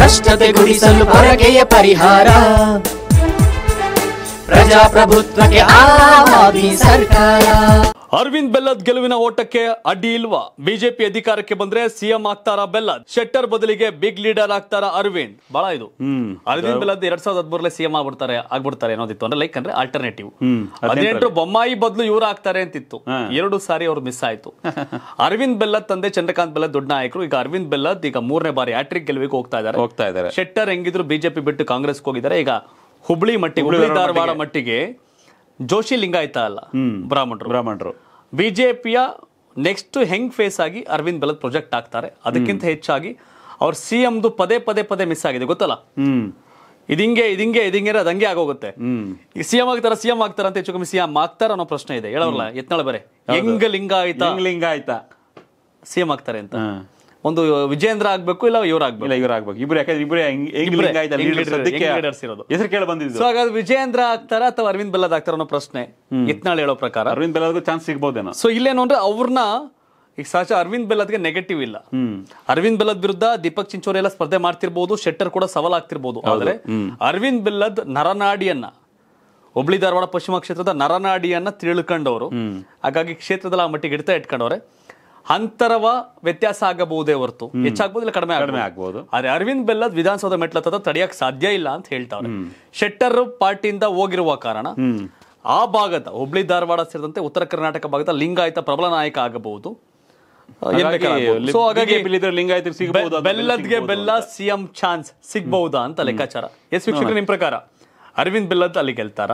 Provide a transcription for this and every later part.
ಕಷ್ಟತೆ ಗುಡಿಸಲು ಪರಕೆಯ ಪರಿಹಾರ ಪ್ರಜಾಪ್ರಭುತ್ವಕ್ಕೆ ಆಮಾದಿ ಸರ್ಕಾರ ಅರವಿಂದ್ ಬೆಲ್ಲದ್ ಗೆಲುವಿನ ಓಟಕ್ಕೆ ಅಡ್ಡಿ ಇಲ್ವಾ ಬಿಜೆಪಿ ಅಧಿಕಾರಕ್ಕೆ ಬಂದ್ರೆ ಸಿಎಂ ಆಗ್ತಾರ ಬೆಲ್ಲದ್ ಶೆಟ್ಟರ್ ಬದಲಿಗೆ ಬಿಗ್ ಲೀಡರ್ ಆಗ್ತಾರ ಅರವಿಂದ್ ಬಹಳ ಇದು ಅರವಿಂದ್ ಬೆಲ್ಲದ್ ಎರಡ್ ಸಾವಿರದ ಹದ್ಮೂರಲ್ಲಿ ಸಿಎಂ ಆಗ್ಬಿಡ್ತಾರೆ ಆಗ್ಬಿಡ್ತಾರೆ ಅನ್ನೋದಿತ್ತು ಅಂದ್ರೆ ಲೈಕ್ ಅಂದ್ರೆ ಆಲ್ಟರ್ನೇಟಿವ್ ಹದಿನೆಂಟು ಬೊಮ್ಮಾಯಿ ಬದಲು ಇವ್ರು ಆಗ್ತಾರೆ ಅಂತಿತ್ತು ಎರಡು ಸಾರಿ ಅವ್ರು ಮಿಸ್ ಆಯ್ತು ಅರವಿಂದ್ ಬೆಲ್ಲದ್ ತಂದೆ ಚಂದ್ರಕಾಂತ್ ಬೆಲ್ಲದ್ ದೊಡ್ಡ ನಾಯಕರು ಈಗ ಅರವಿಂದ್ ಬೆಲ್ಲದ್ ಈಗ ಮೂರನೇ ಬಾರಿ ಆಟ್ರಿಕ್ ಗೆಲುವಿಗೆ ಹೋಗ್ತಾ ಇದ್ದಾರೆ ಹೋಗ್ತಾ ಇದಾರೆ ಶೆಟ್ಟರ್ ಹೆಂಗಿದ್ರು ಬಿಜೆಪಿ ಬಿಟ್ಟು ಕಾಂಗ್ರೆಸ್ ಹೋಗಿದ್ದಾರೆ ಈಗ ಹುಬ್ಳಿ ಮಟ್ಟಿಗೆ ಹುಬ್ಳಿ ಧಾರವಾಡ ಮಟ್ಟಿಗೆ ಜೋಶಿ ಲಿಂಗಾಯತ ಅಲ್ಲ ಬ್ರಾಹ್ಮಣರು ಬ್ರಾಹ್ಮಣರು ಬಿಜೆಪಿಯ ನೆಕ್ಸ್ಟ್ ಹೆಂಗ್ ಫೇಸ್ ಆಗಿ ಅರವಿಂದ್ ಬೆಲದ್ ಪ್ರೊಜೆಕ್ಟ್ ಆಗ್ತಾರೆ ಅದಕ್ಕಿಂತ ಹೆಚ್ಚಾಗಿ ಅವ್ರ ಸಿ ಎಂದು ಪದೇ ಪದೇ ಪದೇ ಮಿಸ್ ಆಗಿದೆ ಗೊತ್ತಲ್ಲ ಇದಿಂಗೆ ಇದಿಂಗೆ ಇದಿಂಗೆ ಅದಂಗೆ ಆಗೋಗುತ್ತೆ ಈಗ ಸಿಎಂ ಆಗ್ತಾರ ಸಿಎಂ ಆಗ್ತಾರ ಅಂತ ಹೆಚ್ಚು ಕಮ್ಮಿ ಸಿಎಂ ಆಗ್ತಾರ ಅನ್ನೋ ಪ್ರಶ್ನೆ ಇದೆ ಹೇಳೋಲ್ಲ ಎತ್ನಾಳ ಬೇರೆ ಹೆಂಗ ಆಯ್ತಾ ಸಿ ಸಿಎಂ ಆಗ್ತಾರೆ ಅಂತ ಒಂದು ವಿಜೇಂದ್ರ ಆಗ್ಬೇಕು ಇಲ್ಲ ಇವ್ರು ಆಗ್ಬೇಕು ಇಲ್ಲ ಇವ್ರು ಆಗ್ಬೇಕು ಇಬ್ರು ಯಾಕಂದ್ರೆ ಇಬ್ರೇ ಹೆಸರು ಕೇಳ ಬಂದಿದ್ದು ಸೊ ಹಾಗಾದ್ರೆ ವಿಜೇಂದ್ರ ಆಗ್ತಾರ ಅಥವಾ ಅರವಿಂದ್ ಬೆಲ್ಲದ್ ಆಗ್ತಾರ ಅನ್ನೋ ಪ್ರಶ್ನೆ ಇತ್ನಾಳ್ ಹೇಳೋ ಪ್ರಕಾರ ಅರವಿಂದ್ ಬೆಲ್ಲದ್ಗೂ ಚಾನ್ಸ್ ಸಿಗ್ಬೋದೇನೋ ಸೊ ಇಲ್ಲೇನು ಅಂದ್ರೆ ಅವ್ರನ್ನ ಈಗ ಸಹಜ ಅರವಿಂದ್ ಬೆಲ್ಲದ್ಗೆ ನೆಗೆಟಿವ್ ಇಲ್ಲ ಅರವಿಂದ್ ಬೆಲ್ಲದ್ ವಿರುದ್ಧ ದೀಪಕ್ ಚಿಂಚೋರಿ ಎಲ್ಲ ಸ್ಪರ್ಧೆ ಮಾಡ್ತಿರ್ಬೋದು ಶೆಟ್ಟರ್ ಕೂಡ ಆಗ್ತಿರ್ಬೋದು ಆದ್ರೆ ಅರವಿಂದ್ ಬೆಲ್ಲದ್ ನರನಾಡಿಯನ್ನ ಹುಬ್ಳಿ ಧಾರವಾಡ ಪಶ್ಚಿಮ ಕ್ಷೇತ್ರದ ನರನಾಡಿಯನ್ನ ತಿಳ್ಕೊಂಡವರು ಹಾಗಾಗಿ ಕ್ಷೇತ್ರದಲ್ಲಿ ಆ ಮಟ್ಟಿಗೆ ಇಡ್ತಾ ಇಟ್ಕೊಂಡವ್ರೆ ಅಂತರವ ವ್ಯತ್ಯಾಸ ಆಗಬಹುದೇ ಹೊರತು ಹೆಚ್ಚಾಗಬಹುದು ಇಲ್ಲ ಕಡಿಮೆ ಕಡಿಮೆ ಆಗ್ಬಹುದು ಆದ್ರೆ ಅರವಿಂದ್ ಬೆಲ್ಲದ್ ವಿಧಾನಸೌಧ ಮೆಟ್ಲ ತಡೆಯಕ್ ಸಾಧ್ಯ ಇಲ್ಲ ಅಂತ ಹೇಳ್ತಾರೆ ಶೆಟ್ಟರ್ ಪಾರ್ಟಿಯಿಂದ ಹೋಗಿರುವ ಕಾರಣ ಆ ಭಾಗದ ಹುಬ್ಳಿ ಧಾರವಾಡ ಸೇರಿದಂತೆ ಉತ್ತರ ಕರ್ನಾಟಕ ಭಾಗದ ಲಿಂಗಾಯತ ಪ್ರಬಲ ನಾಯಕ ಆಗಬಹುದು ಬೆಲ್ಲದ್ಗೆ ಬೆಲ್ಲ ಸಿಎಂ ಚಾನ್ಸ್ ಸಿಗ್ಬಹುದಾ ಅಂತ ಲೆಕ್ಕಾಚಾರ ಎಸ್ ವೀಕ್ಷಕರು ನಿಮ್ ಪ್ರಕಾರ ಅರವಿಂದ್ ಬೆಲ್ಲದ್ ಅಲ್ಲಿ ಗೆಲ್ತಾರ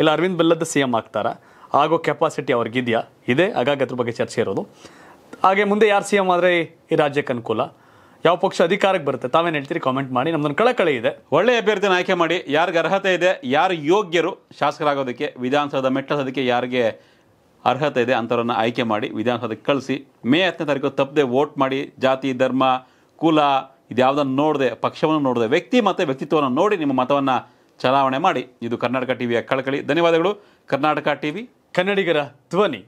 ಇಲ್ಲ ಅರವಿಂದ್ ಬೆಲ್ಲದ್ ಸಿಎಂ ಆಗ್ತಾರ ಆಗೋ ಕೆಪಾಸಿಟಿ ಅವ್ರಿಗಿದೆಯಾ ಇದೆ ಹಾಗಾಗಿ ಅದ್ರ ಬಗ್ಗೆ ಚರ್ಚೆ ಇರೋದು ಹಾಗೆ ಮುಂದೆ ಯಾರು ಸಿ ಎಂ ಆದರೆ ಈ ರಾಜ್ಯಕ್ಕೆ ಅನುಕೂಲ ಯಾವ ಪಕ್ಷ ಅಧಿಕಾರಕ್ಕೆ ಬರುತ್ತೆ ತಾವೇನು ಹೇಳ್ತೀರಿ ಕಾಮೆಂಟ್ ಮಾಡಿ ನಮ್ಮದೊಂದು ಕಳಕಳಿ ಇದೆ ಒಳ್ಳೆಯ ಅಭ್ಯರ್ಥಿನ ಆಯ್ಕೆ ಮಾಡಿ ಯಾರಿಗೆ ಅರ್ಹತೆ ಇದೆ ಯಾರು ಯೋಗ್ಯರು ಶಾಸಕರಾಗೋದಕ್ಕೆ ವಿಧಾನಸೌಧ ಮೆಟ್ಟಿಸೋದಕ್ಕೆ ಯಾರಿಗೆ ಅರ್ಹತೆ ಇದೆ ಅಂಥವ್ರನ್ನ ಆಯ್ಕೆ ಮಾಡಿ ವಿಧಾನಸೌಧಕ್ಕೆ ಕಳಿಸಿ ಮೇ ಹತ್ತನೇ ತಾರೀಕು ತಪ್ಪದೆ ವೋಟ್ ಮಾಡಿ ಜಾತಿ ಧರ್ಮ ಕುಲ ಇದ್ಯಾವುದನ್ನು ನೋಡದೆ ಪಕ್ಷವನ್ನು ನೋಡದೆ ವ್ಯಕ್ತಿ ಮತ್ತು ವ್ಯಕ್ತಿತ್ವವನ್ನು ನೋಡಿ ನಿಮ್ಮ ಮತವನ್ನು ಚಲಾವಣೆ ಮಾಡಿ ಇದು ಕರ್ನಾಟಕ ಟಿವಿಯ ಕಳಕಳಿ ಧನ್ಯವಾದಗಳು ಕರ್ನಾಟಕ ಟಿವಿ ಕನ್ನಡಿಗರ ಧ್ವನಿ